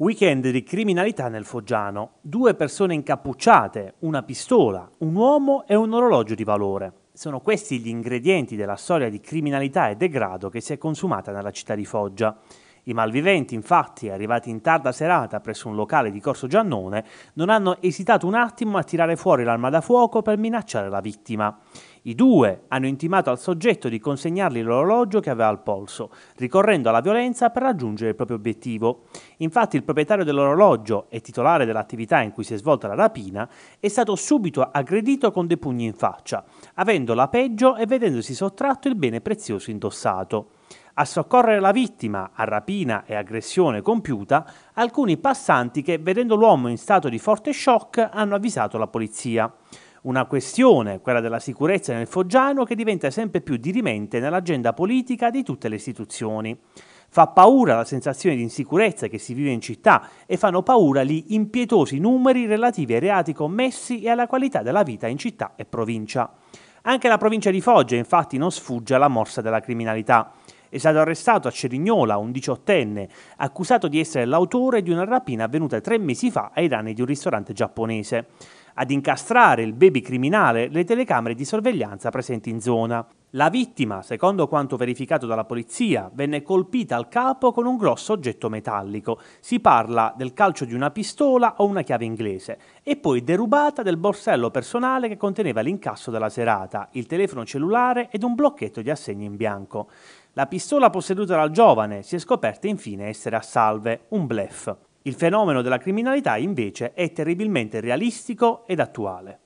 Weekend di criminalità nel Foggiano. Due persone incappucciate, una pistola, un uomo e un orologio di valore. Sono questi gli ingredienti della storia di criminalità e degrado che si è consumata nella città di Foggia. I malviventi, infatti, arrivati in tarda serata presso un locale di Corso Giannone, non hanno esitato un attimo a tirare fuori l'arma da fuoco per minacciare la vittima. I due hanno intimato al soggetto di consegnargli l'orologio che aveva al polso, ricorrendo alla violenza per raggiungere il proprio obiettivo. Infatti il proprietario dell'orologio e titolare dell'attività in cui si è svolta la rapina è stato subito aggredito con dei pugni in faccia, avendo la peggio e vedendosi sottratto il bene prezioso indossato a soccorrere la vittima a rapina e aggressione compiuta alcuni passanti che, vedendo l'uomo in stato di forte shock, hanno avvisato la polizia. Una questione, quella della sicurezza nel Foggiano, che diventa sempre più dirimente nell'agenda politica di tutte le istituzioni. Fa paura la sensazione di insicurezza che si vive in città e fanno paura gli impietosi numeri relativi ai reati commessi e alla qualità della vita in città e provincia. Anche la provincia di Foggia infatti non sfugge alla morsa della criminalità è stato arrestato a Cerignola un diciottenne accusato di essere l'autore di una rapina avvenuta tre mesi fa ai danni di un ristorante giapponese ad incastrare il baby criminale le telecamere di sorveglianza presenti in zona. La vittima, secondo quanto verificato dalla polizia, venne colpita al capo con un grosso oggetto metallico. Si parla del calcio di una pistola o una chiave inglese e poi derubata del borsello personale che conteneva l'incasso della serata, il telefono cellulare ed un blocchetto di assegni in bianco. La pistola posseduta dal giovane si è scoperta infine essere a salve, un blef. Il fenomeno della criminalità invece è terribilmente realistico ed attuale.